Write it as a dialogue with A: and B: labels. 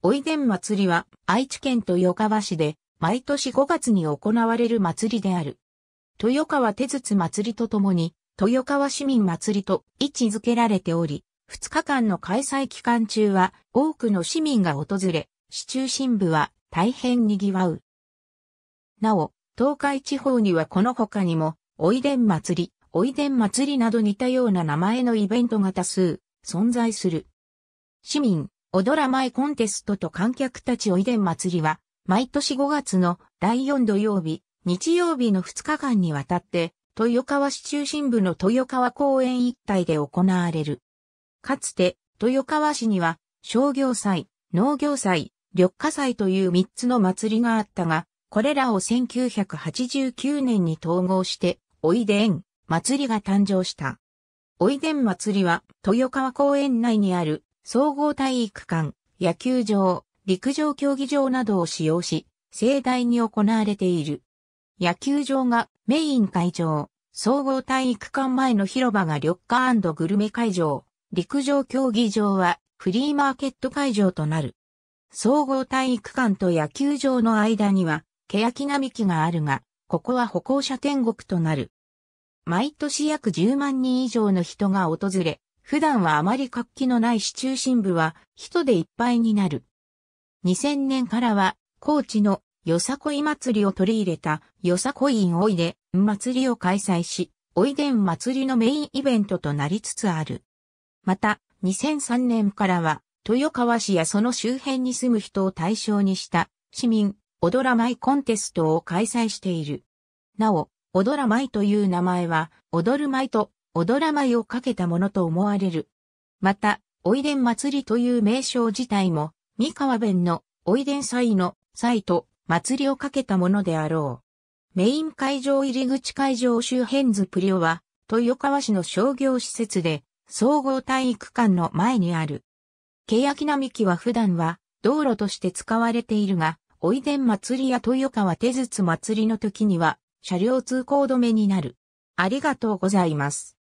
A: おいでん祭りは愛知県豊川市で毎年5月に行われる祭りである。豊川手筒祭りとともに豊川市民祭りと位置づけられており、2日間の開催期間中は多くの市民が訪れ、市中心部は大変賑わう。なお、東海地方にはこの他にも、おいでん祭り、おいでん祭りなど似たような名前のイベントが多数存在する。市民、ラら舞コンテストと観客たちおいでん祭りは、毎年5月の第4土曜日、日曜日の2日間にわたって、豊川市中心部の豊川公園一帯で行われる。かつて、豊川市には、商業祭、農業祭、緑化祭という3つの祭りがあったが、これらを1989年に統合して、おいでん祭りが誕生した。おいでん祭りは、豊川公園内にある総合体育館、野球場、陸上競技場などを使用し、盛大に行われている。野球場がメイン会場、総合体育館前の広場が緑化グルメ会場、陸上競技場はフリーマーケット会場となる。総合体育館と野球場の間には、欅並木があるが、ここは歩行者天国となる。毎年約10万人以上の人が訪れ、普段はあまり活気のない市中心部は人でいっぱいになる。2000年からは、高知のよさこい祭りを取り入れたよさこいんおいで祭りを開催し、おいでん祭りのメインイベントとなりつつある。また、2003年からは、豊川市やその周辺に住む人を対象にした市民、踊ら舞コンテストを開催している。なお、踊ら舞という名前は、踊る舞と踊ら舞をかけたものと思われる。また、おいでん祭りという名称自体も、三河弁のおいでん祭の祭と祭りをかけたものであろう。メイン会場入り口会場周辺図プリオは、豊川市の商業施設で、総合体育館の前にある。欅並木は普段は道路として使われているが、おいでん祭りや豊川手筒祭りの時には車両通行止めになる。ありがとうございます。